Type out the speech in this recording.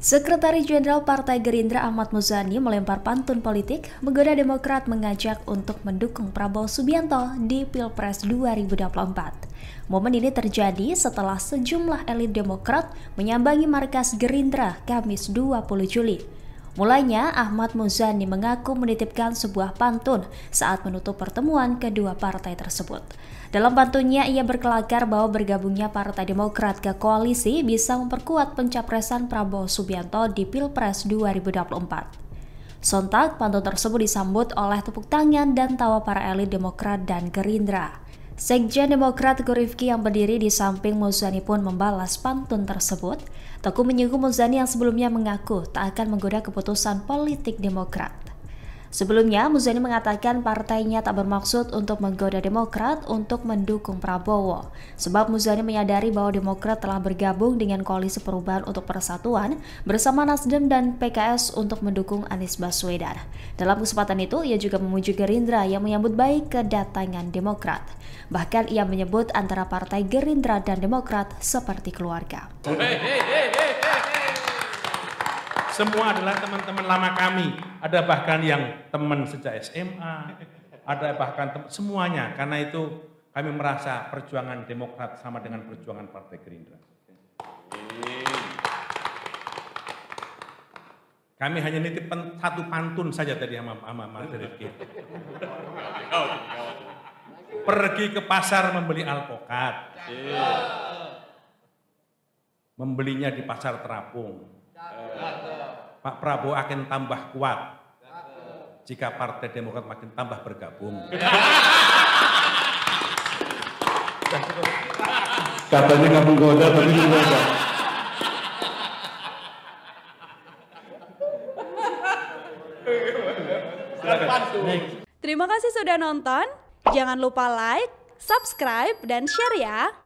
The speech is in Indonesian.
Sekretaris Jenderal Partai Gerindra Ahmad Muzani melempar pantun politik menggoda Demokrat mengajak untuk mendukung Prabowo Subianto di Pilpres 2024. Momen ini terjadi setelah sejumlah elit Demokrat menyambangi markas Gerindra Kamis 20 Juli. Mulanya Ahmad Muzani mengaku menitipkan sebuah pantun saat menutup pertemuan kedua partai tersebut. Dalam pantunnya, ia berkelakar bahwa bergabungnya Partai Demokrat ke koalisi bisa memperkuat pencapresan Prabowo Subianto di Pilpres 2024. Sontak, pantun tersebut disambut oleh tepuk tangan dan tawa para elit Demokrat dan Gerindra. Sekjen Demokrat Gorifki yang berdiri di samping Muzani pun membalas pantun tersebut. Teguh menyinggung Muzani yang sebelumnya mengaku tak akan menggoda keputusan politik Demokrat. Sebelumnya, Muzani mengatakan partainya tak bermaksud untuk menggoda Demokrat untuk mendukung Prabowo. Sebab Muzani menyadari bahwa Demokrat telah bergabung dengan Koalisi Perubahan untuk Persatuan bersama Nasdem dan PKS untuk mendukung Anies Baswedan. Dalam kesempatan itu, ia juga memuji Gerindra yang menyambut baik kedatangan Demokrat. Bahkan ia menyebut antara partai Gerindra dan Demokrat seperti keluarga. Hey, hey, hey, hey. Semua adalah teman-teman lama kami. Ada bahkan yang teman sejak SMA, ada bahkan semuanya. Karena itu kami merasa perjuangan Demokrat sama dengan perjuangan Partai Gerindra. Kami hanya nitip satu pantun saja tadi sama sama Mas Pergi ke pasar membeli alpukat. Membelinya di pasar terapung. Pak Prabowo akan tambah kuat jika Partai Demokrat makin tambah bergabung. Katanya nggak menggoda, tapi menggoda. Terima kasih sudah nonton. Jangan lupa like, subscribe, dan share ya.